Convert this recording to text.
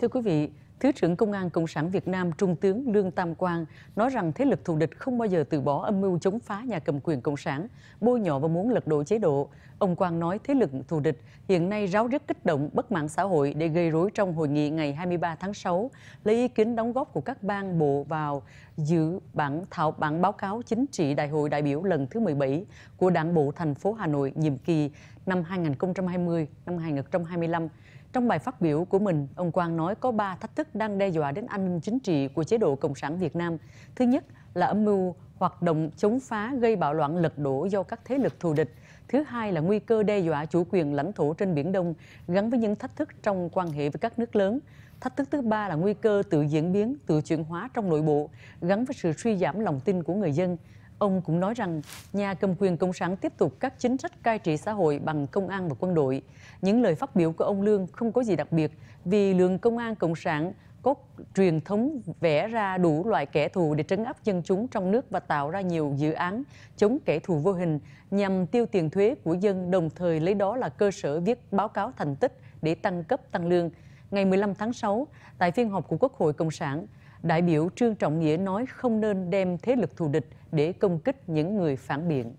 Thưa quý vị, Thứ trưởng Công an Cộng sản Việt Nam Trung tướng Lương Tam Quang nói rằng thế lực thù địch không bao giờ từ bỏ âm mưu chống phá nhà cầm quyền Cộng sản, bôi nhọ và muốn lật đổ chế độ. Ông Quang nói thế lực thù địch hiện nay ráo riết kích động bất mãn xã hội để gây rối trong hội nghị ngày 23 tháng 6, lấy ý kiến đóng góp của các bang bộ vào dự bản thảo bản báo cáo chính trị Đại hội đại biểu lần thứ 17 của Đảng bộ thành phố Hà Nội nhiệm kỳ năm 2020 năm 2025 trong bài phát biểu của mình, ông Quang nói có 3 thách thức đang đe dọa đến an ninh chính trị của chế độ Cộng sản Việt Nam. Thứ nhất là âm mưu hoạt động chống phá gây bạo loạn lật đổ do các thế lực thù địch. Thứ hai là nguy cơ đe dọa chủ quyền lãnh thổ trên Biển Đông gắn với những thách thức trong quan hệ với các nước lớn. Thách thức thứ ba là nguy cơ tự diễn biến, tự chuyển hóa trong nội bộ gắn với sự suy giảm lòng tin của người dân. Ông cũng nói rằng nhà cầm quyền Cộng sản tiếp tục các chính sách cai trị xã hội bằng công an và quân đội. Những lời phát biểu của ông Lương không có gì đặc biệt vì lượng công an Cộng sản có truyền thống vẽ ra đủ loại kẻ thù để trấn áp dân chúng trong nước và tạo ra nhiều dự án chống kẻ thù vô hình nhằm tiêu tiền thuế của dân đồng thời lấy đó là cơ sở viết báo cáo thành tích để tăng cấp tăng lương. Ngày 15 tháng 6, tại phiên họp của Quốc hội Cộng sản, đại biểu Trương Trọng Nghĩa nói không nên đem thế lực thù địch để công kích những người phản biện.